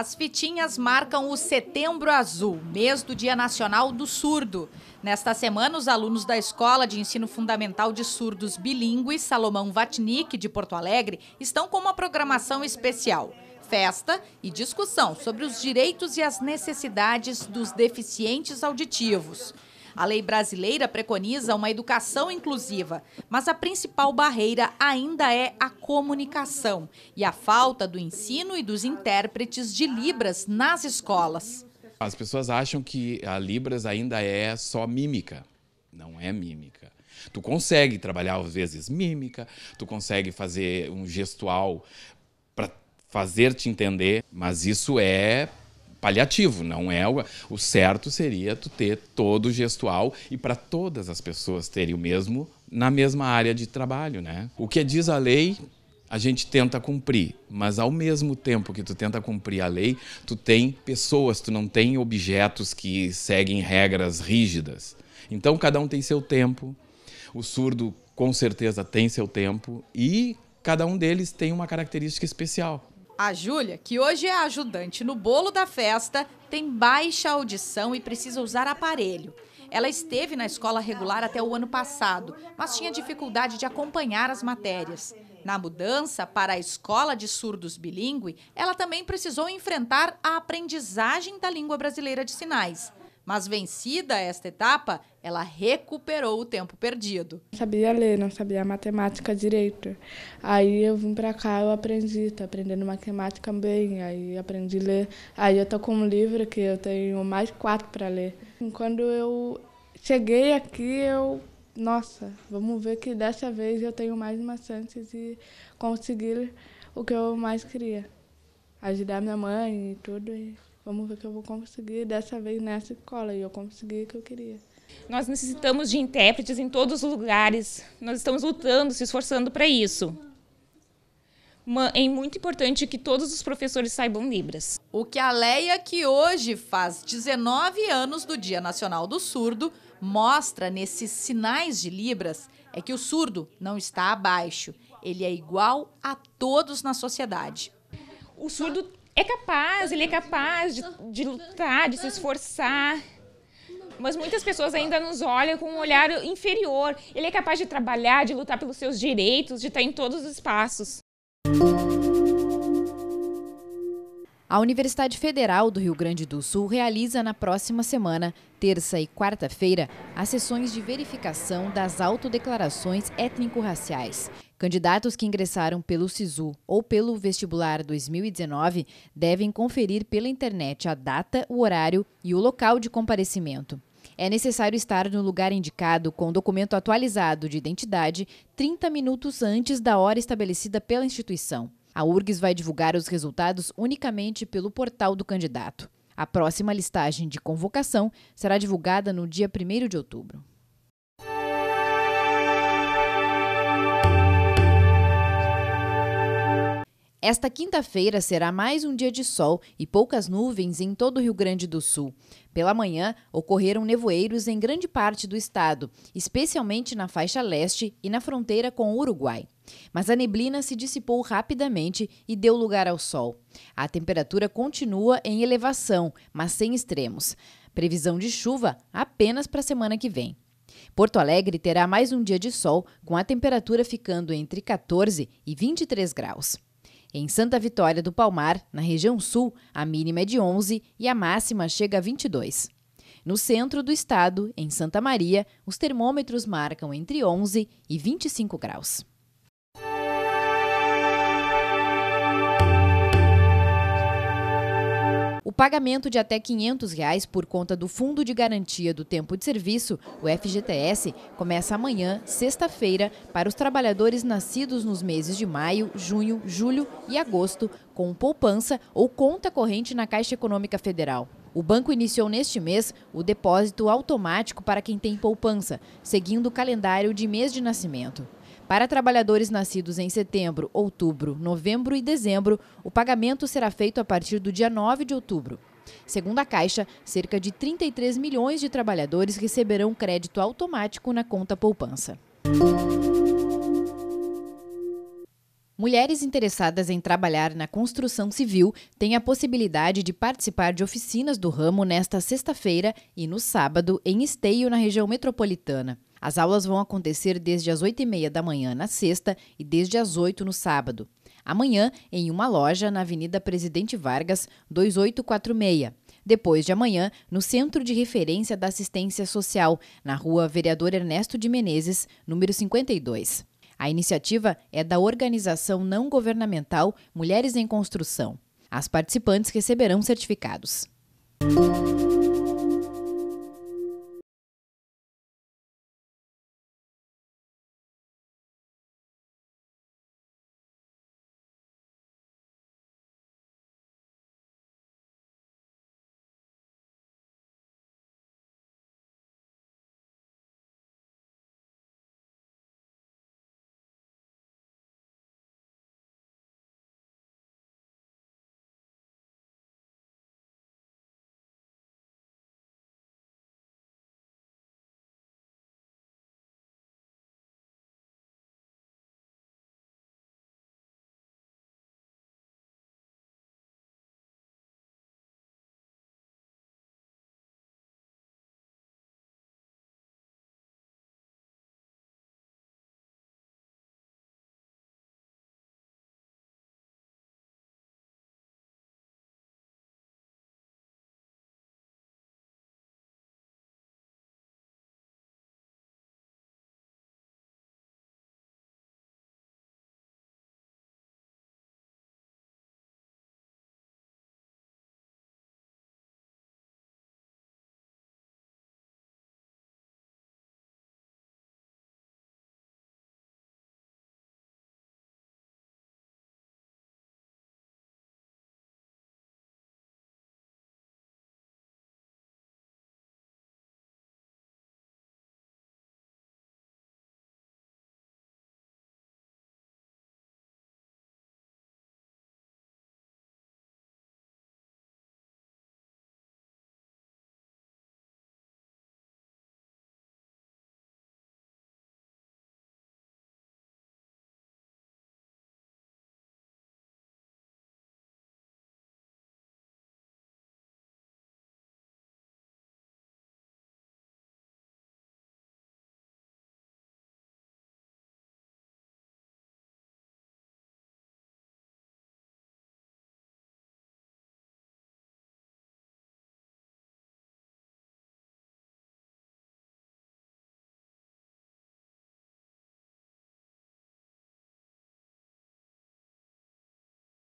As fitinhas marcam o Setembro Azul, mês do Dia Nacional do Surdo. Nesta semana, os alunos da Escola de Ensino Fundamental de Surdos Bilingues Salomão Vatnik, de Porto Alegre, estão com uma programação especial. Festa e discussão sobre os direitos e as necessidades dos deficientes auditivos. A lei brasileira preconiza uma educação inclusiva, mas a principal barreira ainda é a comunicação e a falta do ensino e dos intérpretes de Libras nas escolas. As pessoas acham que a Libras ainda é só mímica. Não é mímica. Tu consegue trabalhar, às vezes, mímica, tu consegue fazer um gestual para fazer te entender, mas isso é paliativo, não é o, o certo seria tu ter todo gestual e para todas as pessoas terem o mesmo na mesma área de trabalho, né? O que diz a lei a gente tenta cumprir, mas ao mesmo tempo que tu tenta cumprir a lei, tu tem pessoas, tu não tem objetos que seguem regras rígidas. Então cada um tem seu tempo. O surdo com certeza tem seu tempo e cada um deles tem uma característica especial. A Júlia, que hoje é ajudante no bolo da festa, tem baixa audição e precisa usar aparelho. Ela esteve na escola regular até o ano passado, mas tinha dificuldade de acompanhar as matérias. Na mudança para a escola de surdos bilíngue, ela também precisou enfrentar a aprendizagem da língua brasileira de sinais. Mas vencida esta etapa, ela recuperou o tempo perdido. Não sabia ler, não sabia matemática direito. Aí eu vim para cá, eu aprendi, tô aprendendo matemática bem, aí aprendi a ler. Aí eu tô com um livro que eu tenho mais quatro para ler. Quando eu cheguei aqui, eu nossa, vamos ver que dessa vez eu tenho mais uma chance de conseguir o que eu mais queria. Ajudar minha mãe e tudo. E vamos ver o que eu vou conseguir dessa vez nessa escola. E eu consegui o que eu queria. Nós necessitamos de intérpretes em todos os lugares. Nós estamos lutando, se esforçando para isso. É muito importante que todos os professores saibam Libras. O que a Leia, que hoje faz 19 anos do Dia Nacional do Surdo, mostra nesses sinais de Libras é que o surdo não está abaixo, ele é igual a todos na sociedade. O surdo é capaz, ele é capaz de, de lutar, de se esforçar mas muitas pessoas ainda nos olham com um olhar inferior. Ele é capaz de trabalhar, de lutar pelos seus direitos, de estar em todos os espaços. A Universidade Federal do Rio Grande do Sul realiza na próxima semana, terça e quarta-feira, as sessões de verificação das autodeclarações étnico-raciais. Candidatos que ingressaram pelo SISU ou pelo vestibular 2019 devem conferir pela internet a data, o horário e o local de comparecimento. É necessário estar no lugar indicado com documento atualizado de identidade 30 minutos antes da hora estabelecida pela instituição. A URGS vai divulgar os resultados unicamente pelo portal do candidato. A próxima listagem de convocação será divulgada no dia 1 de outubro. Esta quinta-feira será mais um dia de sol e poucas nuvens em todo o Rio Grande do Sul. Pela manhã, ocorreram nevoeiros em grande parte do estado, especialmente na faixa leste e na fronteira com o Uruguai. Mas a neblina se dissipou rapidamente e deu lugar ao sol. A temperatura continua em elevação, mas sem extremos. Previsão de chuva apenas para a semana que vem. Porto Alegre terá mais um dia de sol, com a temperatura ficando entre 14 e 23 graus. Em Santa Vitória do Palmar, na região sul, a mínima é de 11 e a máxima chega a 22. No centro do estado, em Santa Maria, os termômetros marcam entre 11 e 25 graus. O pagamento de até R$ 500 reais por conta do Fundo de Garantia do Tempo de Serviço, o FGTS, começa amanhã, sexta-feira, para os trabalhadores nascidos nos meses de maio, junho, julho e agosto, com poupança ou conta corrente na Caixa Econômica Federal. O banco iniciou neste mês o depósito automático para quem tem poupança, seguindo o calendário de mês de nascimento. Para trabalhadores nascidos em setembro, outubro, novembro e dezembro, o pagamento será feito a partir do dia 9 de outubro. Segundo a Caixa, cerca de 33 milhões de trabalhadores receberão crédito automático na conta poupança. Mulheres interessadas em trabalhar na construção civil têm a possibilidade de participar de oficinas do ramo nesta sexta-feira e no sábado em Esteio, na região metropolitana. As aulas vão acontecer desde as 8h30 da manhã na sexta e desde as 8 no sábado. Amanhã, em uma loja na Avenida Presidente Vargas, 2846. Depois de amanhã, no Centro de Referência da Assistência Social, na Rua Vereador Ernesto de Menezes, número 52. A iniciativa é da organização não governamental Mulheres em Construção. As participantes receberão certificados. Música